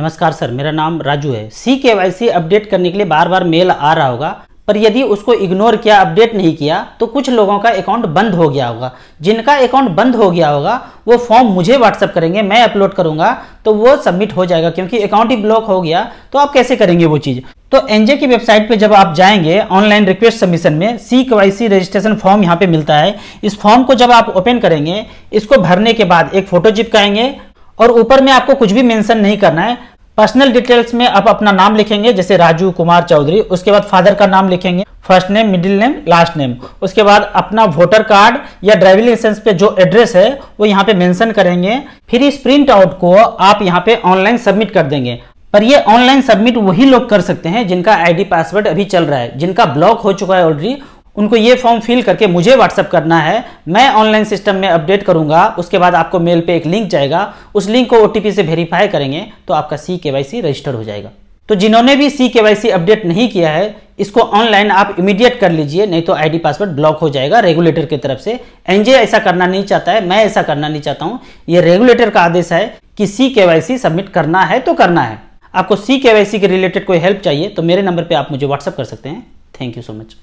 नमस्कार सर मेरा नाम राजू है सी के वाई सी अपडेट करने के लिए बार बार मेल आ रहा होगा पर यदि उसको इग्नोर किया अपडेट नहीं किया तो कुछ लोगों का अकाउंट बंद हो गया होगा जिनका अकाउंट बंद हो गया होगा वो फॉर्म मुझे व्हाट्सअप करेंगे मैं अपलोड करूंगा तो वो सबमिट हो जाएगा क्योंकि अकाउंट ही ब्लॉक हो गया तो आप कैसे करेंगे वो चीज़ तो एनजे की वेबसाइट पे जब आप जाएंगे ऑनलाइन रिक्वेस्ट सबमिशन में सी के वाई सी रजिस्ट्रेशन फॉर्म यहाँ पे मिलता है इस फॉर्म को जब आप ओपन करेंगे इसको भरने के बाद एक फोटो चिपकाएंगे और ऊपर में आपको कुछ भी मेंशन नहीं करना है पर्सनल डिटेल्स में आप अपना नाम लिखेंगे जैसे राजू कुमार चौधरी उसके बाद फादर का नाम लिखेंगे first name middle name last name उसके बाद अपना वोटर कार्ड या ड्राइविंग लाइसेंस पे जो एड्रेस है वो यहाँ पे मेंशन करेंगे फिर इस प्रिंट आउट को आप यहाँ पे ऑनलाइन सबमिट कर देंगे पर ये ऑनलाइन सबमिट वही लोग कर सकते हैं जिनका आईडी पासवर्ड अभी चल रहा है जिनका ब्लॉक हो चुका है ऑलरेडी उनको ये फॉर्म फिल करके मुझे व्हाट्सअप करना है मैं ऑनलाइन सिस्टम में अपडेट करूंगा उसके बाद आपको मेल पे एक लिंक जाएगा उस लिंक को ओ से वेरीफाई करेंगे तो आपका सी के रजिस्टर हो जाएगा तो जिन्होंने भी सी के अपडेट नहीं किया है इसको ऑनलाइन आप इमीडिएट कर लीजिए नहीं तो आईडी पासवर्ड ब्लॉक हो जाएगा रेगुलेटर की तरफ से एनजे ऐसा करना नहीं चाहता है मैं ऐसा करना नहीं चाहता हूं ये रेगुलेटर का आदेश है कि सी के सबमिट करना है तो करना है आपको सी के के रिलेटेड कोई हेल्प चाहिए तो मेरे नंबर पर आप मुझे व्हाट्सअप कर सकते हैं थैंक यू सो मच